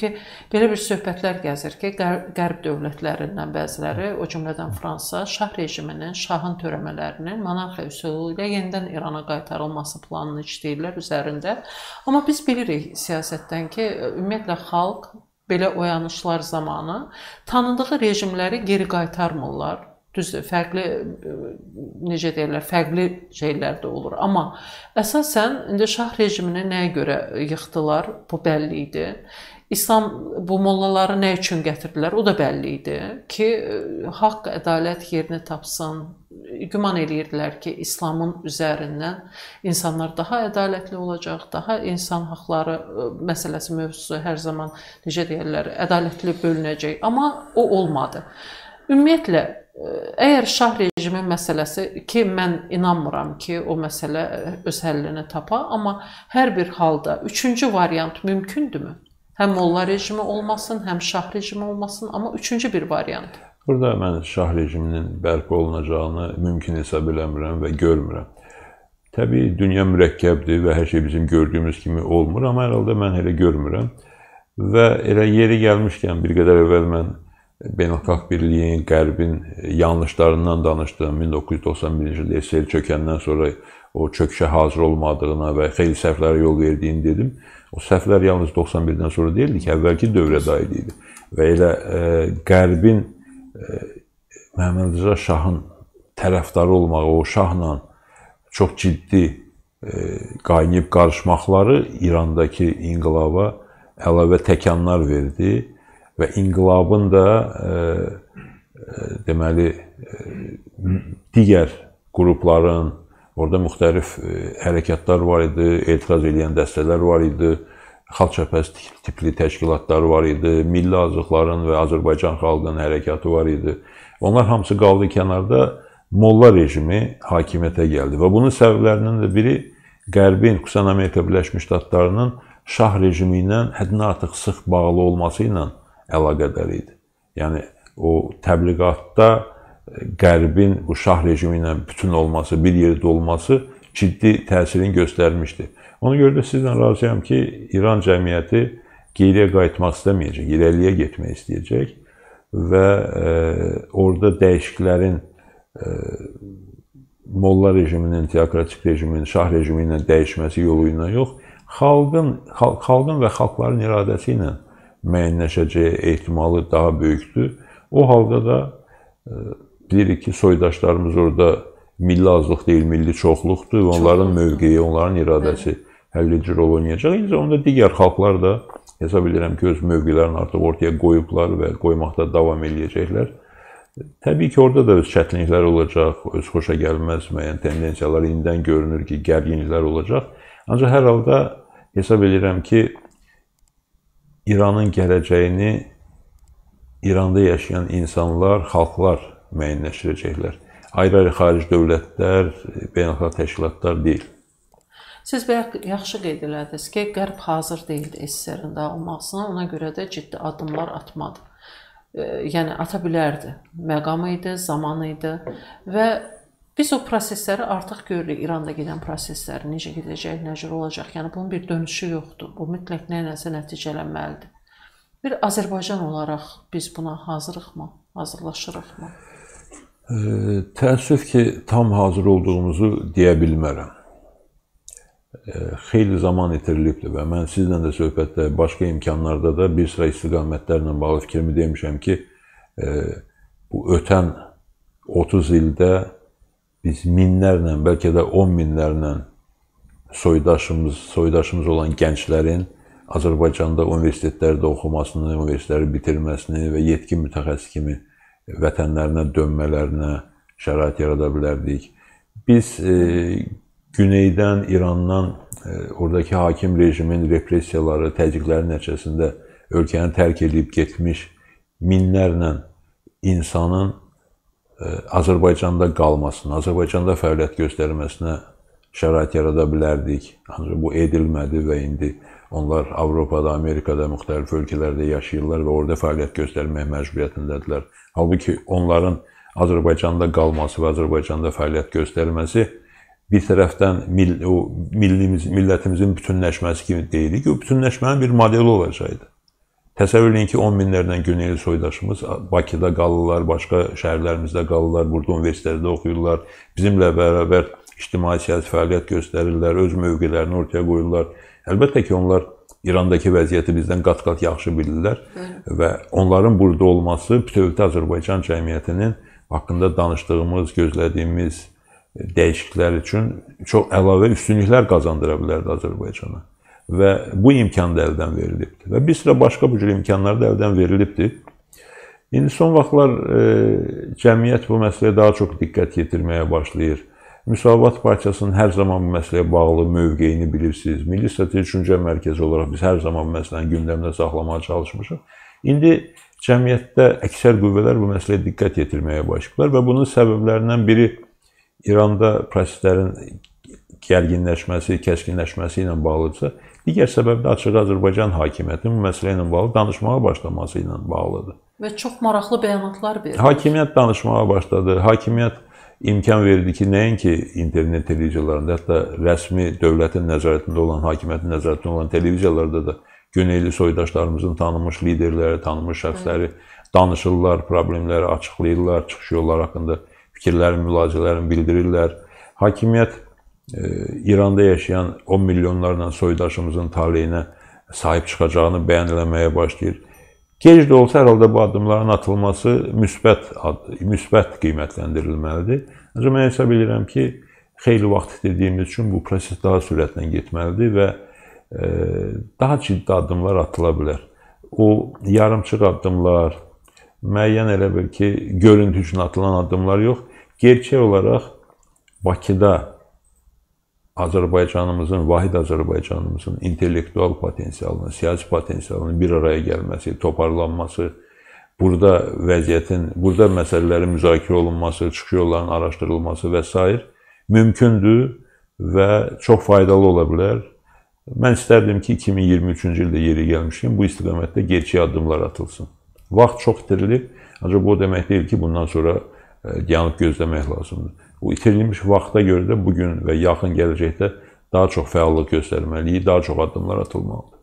ki, belə bir söhbətlər gəzir ki, qərb dövlətlərindən bəziləri, o cümlədən Fransa, şah rejiminin, şahın törəmələrinin monarxiya üsulu ilə yenidən İrana qaytarılması planını işləyirlər üzərində. Amma biz bilirik siyasətdən ki, ümumiyyətlə xalq belə oyanışlar zamanı tanıdığı rejimləri geri qaytarmırlar Düzdür, fərqli e, necə deyirlər, fərqli şeylər də olur. Amma əsasən indi şah rejimini nəyə görə yıxdılar? Bu bəlli idi. İslam bu mollaları nə üçün gətirdilər? O da bəlli idi ki, e, haqq, ədalət yerini tapsın. Güman eləyirdilər ki, İslamın üzərindən insanlar daha ədalətli olacaq, daha insan hüquqları e, məsələsi mövzusu hər zaman necə deyirlər, ədalətli bölünəcək. Amma o olmadı. Ümumiyyətlə e, əgər şah rejimi məsələsi ki, mən inanmıram ki, o məsələ e, öz həllini tapa, amma hər bir halda üçüncü variant mümkündürmü? Həm molla rejimi olmasın, həm şah rejimi olmasın, amma üçüncü bir variant. Burada mən şah rejiminin bərpa olunacağını mümkün hesab eləmirəm və görmürəm. Təbii dünya mürəkkəbdir və hər şey bizim gördüyümüz kimi olmur, amma hər halda mən elə görmürəm. Və elə yeri gəlmişkən bir qədər əvvəl mən beynəlxalq birliyin, qərbin yanlışlarından danışdım. 1991-ci ildə sel çökəndən sonra o çöküşə hazır olmadığına və xeyli səhvlərə yol verdiyini dedim. O səhvlər yalnız 91-dən sonra deyildi ki, əvvəlki dövrə dair idi. Və elə e, qərbin e, Məhəmməd Rza Şahın tərəfdarı olmağı, o şahla çox ciddi e, qaynayıb qarışmaqları İrandakı inqilaba əlavə təkanlar verdi və inqilabın da e, e, deməli e, digər qrupların orada müxtəlif hərəkətlər var idi, etiraz edən dəstələr var idi, xalq çəpəsi tipli təşkilatlar var idi, milli azıqların və Azərbaycan xalqının hərəkatı var idi. Onlar hamısı qaldı kənarda, molla rejimi hakimiyyətə gəldi və bunun səbəblərindən də biri Qərbin, xüsusən Amerika Birləşmiş Ştatlarının şah rejimi ilə həddindən artıq sıx bağlı olması ilə əlaqədar idi. Yəni o təbliğatda e, Qərbin bu şah rejimi ilə bütün olması, bir yerdə olması ciddi təsirini göstərmişdi. Ona görə də sizlə razıyam ki, İran cəmiyyəti geriyə qayıtmaq istəməyəcək, irəliyə getmək istəyəcək və e, orada dəyişiklərin e, molla rejiminin, teokratik rejimin, şah rejimi ilə dəyişməsi yolu ilə yox, xalqın xalqın və xalqların iradəsi ilə müəyyənləşəcəyi ehtimalı daha böyükdür. O halda da bilirik e, ki, soydaşlarımız orada milli azlıq deyil, milli çoxluqdur və onların mövqeyi, onların iradəsi həlledici rol oynayacaq. Eləcə onda digər xalqlar da hesab edirəm ki, öz mövqelərini artıq ortaya qoyublar və qoymaqda davam eləyəcəklər. Təbii ki, orada da öz çətinliklər olacaq, öz xoşa gəlməz müəyyən tendensiyalar indidən görünür ki, gərginliklər olacaq. Ancaq hər halda hesab edirəm ki, İranın gələcəyini İranda yaşayan insanlar, xalqlar müəyyənləşdirəcəklər. Ayrı-ayrı xarici dövlətlər, beynəlxalq təşkilatlar deyil. Siz belə yaxşı qeyd elədiniz ki, Qərb hazır deyildi SSR-in dağılmasına, ona görə də ciddi addımlar atmadı. E, yəni ata bilərdi. Məqamı idi, zamanı idi və Biz o prosesləri artıq görürük. İranda gedən prosesləri necə gedəcək, nə cür olacaq. Yəni bunun bir dönüşü yoxdur. Bu mütləq nəyləsə nəticələnməlidir. Bir Azərbaycan olaraq biz buna hazırıqmı? Hazırlaşırıqmı? E, təəssüf ki, tam hazır olduğumuzu deyə bilmərəm. E, xeyli zaman itirilibdir və mən sizlə də söhbətdə başqa imkanlarda da bir sıra istiqamətlərlə bağlı fikrimi demişəm ki, e, bu ötən 30 ildə biz minlərlə, bəlkə də 10 minlərlə soydaşımız, soydaşımız olan gənclərin Azərbaycanda universitetlərdə oxumasını, universitetləri bitirməsini və yetkin mütəxəssis kimi vətənlərinə dönmələrinə şərait yarada bilərdik. Biz e, Güneydən, İrandan e, oradakı hakim rejimin repressiyaları, təzyiqləri nəticəsində ölkəni tərk edib getmiş minlərlə insanın Azərbaycanda qalmasına, Azərbaycanda fəaliyyət göstərməsinə şərait yarada bilərdik. Ancaq bu edilmədi və indi onlar Avropada, Amerikada, müxtəlif ölkələrdə yaşayırlar və orada fəaliyyət göstərmək məcburiyyətindədirlər. Halbuki onların Azərbaycanda qalması və Azərbaycanda fəaliyyət göstərməsi bir tərəfdən mill o millimiz, millətimizin bütünləşməsi kimi deyirik. O bütünləşmənin bir modeli olacaqdı. Təsəvvür edin ki, 10 minlərlə Güneyli soydaşımız Bakıda qalılar, başqa şəhərlərimizdə qalılar, burada universitetdə oxuyurlar. Bizimlə bərabər ictimai-siyasi fəaliyyət göstərirlər, öz mövqelərini ortaya qoyurlar. Əlbəttə ki, onlar İrandakı vəziyyəti bizdən qat-qat yaxşı bilirlər Hı. və onların burada olması bütövlükdə Azərbaycan cəmiyyətinin haqqında danışdığımız, gözlədiyimiz dəyişikliklər üçün çox əlavə üstünlüklər qazandıra bilərdi Azərbaycana və bu imkan da əldən verilibdir. Və bir sıra başqa bu cür imkanlar da əldən verilibdir. İndi son vaxtlar e, cəmiyyət bu məsələyə daha çox diqqət yetirməyə başlayır. Müsavat Partiyasının hər zaman bu məsələyə bağlı mövqeyini bilirsiniz. Milli Strateji Düşüncə Mərkəzi olaraq biz hər zaman bu məsələni gündəmdə saxlamağa çalışmışıq. İndi cəmiyyətdə əksər qüvvələr bu məsələyə diqqət yetirməyə başlayıblar və bunun səbəblərindən biri İranda proseslərin gərginləşməsi, kəskinləşməsi ilə bağlıdırsa, Digər səbəb də açıq Azərbaycan hakimiyyətinin bu məsələ ilə bağlı danışmağa başlaması ilə bağlıdır. Və çox maraqlı bəyanatlar verdi. Hakimiyyət danışmağa başladı. Hakimiyyət imkan verdi ki, nəinki internet televiziyalarında, hətta rəsmi dövlətin nəzarətində olan, hakimiyyətin nəzarətində olan televiziyalarda da Güneyli soydaşlarımızın tanınmış liderləri, tanınmış şəxsləri danışırlar, problemləri açıqlayırlar, çıxış yolları haqqında fikirlərini, mülahizələrini bildirirlər. Hakimiyyət İranda yaşayan 10 milyonlarla soydaşımızın taleyinə sahib çıxacağını bəyanləməyə başlayır. Gec də olsa hər halda bu addımların atılması müsbət müsbət qiymətləndirilməlidir. Ancaq mən hesab edirəm ki, xeyli vaxt dediyimiz üçün bu proses daha sürətlə getməlidir və e, daha ciddi addımlar atıla bilər. O yarımçıq addımlar, müəyyən elə bil ki, görüntü üçün atılan addımlar yox, gerçək olaraq Bakıda Azərbaycanımızın, vahid Azərbaycanımızın intellektual potensialının, siyasi potensialının bir araya gəlməsi, toparlanması, burada vəziyyətin, burada məsələlərin müzakirə olunması, çıxışların araşdırılması və s. mümkündür və çox faydalı ola bilər. Mən istərdim ki, 2023-cü ildə yeri gəlmişdim, bu istiqamətdə gerçək addımlar atılsın. Vaxt çox itirilib, ancaq bu o demək deyil ki, bundan sonra dayanıb e, gözləmək lazımdır. Bu itirilmiş vaxta görə də bu gün və yaxın gələcəkdə daha çox fəallıq göstərməliyi, daha çox addımlar atılmalıdır.